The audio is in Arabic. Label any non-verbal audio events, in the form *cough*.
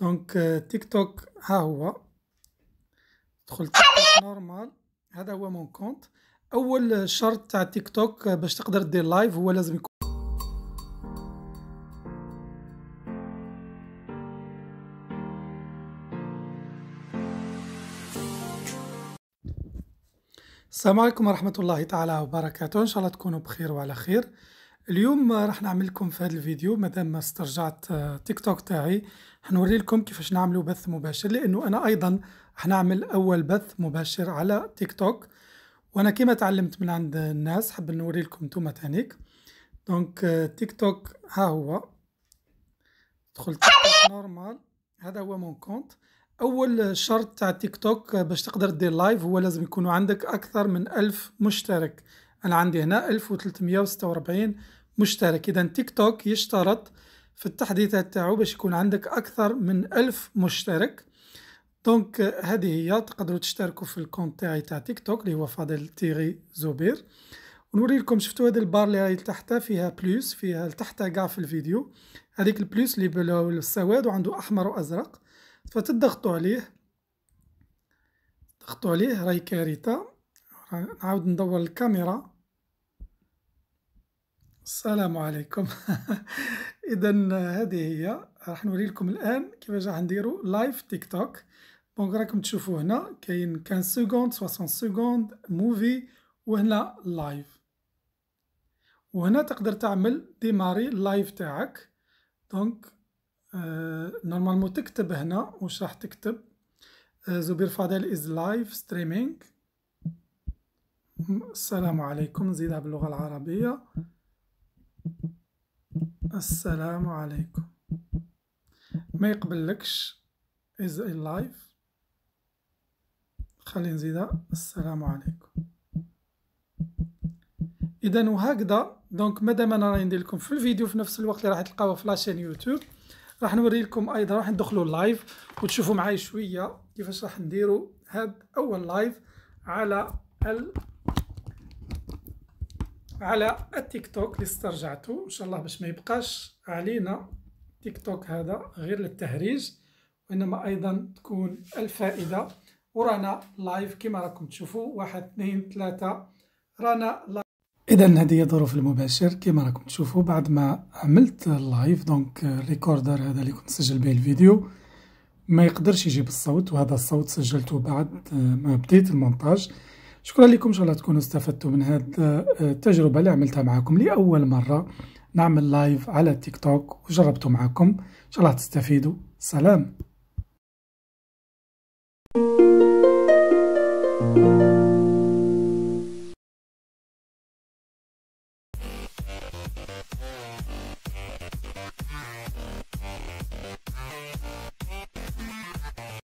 دونك آه، تيك توك ها هو تدخل تيك توك نورمال هذا هو مون كونت اول شرط تاع تيك توك باش تقدر دير لايف هو لازم يكون السلام عليكم ورحمة الله تعالى وبركاته إن شاء الله تكونوا بخير وعلى خير اليوم راح نعمل لكم في هذا الفيديو مادام ما استرجعت آه، تيك توك تاعي حنوري لكم كيفاش نعملوا بث مباشر لانه انا ايضا راح نعمل اول بث مباشر على تيك توك وانا كما تعلمت من عند الناس حاب نوري لكم نتوما تانيك دونك آه، تيك توك ها هو دخلت نورمال هذا هو مون كونت اول شرط تاع تيك توك آه، باش تقدر دير لايف هو لازم يكون عندك اكثر من ألف مشترك انا عندي هنا 1346 مشترك اذا تيك توك يشترط في التحديثات تاعو باش يكون عندك اكثر من 1000 مشترك دونك هذه هي تقدروا تشتركوا في الكونت تاعي تاع تيك توك اللي هو فاضل تيغي زوبير ونوري لكم شفتوا هذه البار اللي راهي تحتها فيها بلوس فيها تحتها كاع في الفيديو هذيك البلوس اللي بالسواد وعنده احمر وازرق فتضغطوا عليه تضغطوا عليه راهي كارثه نعاود ندور الكاميرا السلام عليكم *laughs* اذا هذه هي راح نوري لكم الان كيفاش راح نديرو لايف تيك توك دونك راكم تشوفوا هنا كاين 15 سكوند 60 سكوند موفي وهنا لايف وهنا تقدر تعمل ديماري لايف تاعك دونك آه نورمالمون تكتب هنا واش راح تكتب آه زبير فاضل از لايف ستريمينغ السلام عليكم نزيدها باللغه العربيه السلام عليكم ما يقبلكش is alive خلي نزيدها السلام عليكم اذا وهكذا دونك مادام انا راني ندير لكم في الفيديو في نفس الوقت اللي راح تلقاوه في لاشين يوتيوب راح نوري لكم ايضا راح ندخلوا اللايف وتشوفوا معايا شويه كيفاش راح نديروا هاد اول لايف على ال على التيك توك اللي استرجعته ان شاء الله باش ما يبقاش علينا تيك توك هذا غير للتهريج وانما ايضا تكون الفائده ورانا لايف كما راكم تشوفوا واحد اثنين ثلاثه رانا لايف اذا هذه هي ظروف المباشر كما راكم تشوفوا بعد ما عملت اللايف دونك الريكوردر هذا اللي كنت سجل به الفيديو ما يقدرش يجيب الصوت وهذا الصوت سجلته بعد ما بديت المونتاج شكرا لكم ان شاء الله تكونوا استفدتوا من هذه التجربه اللي عملتها معكم لاول مره نعمل لايف على تيك توك وجربته معكم ان شاء الله تستفيدوا سلام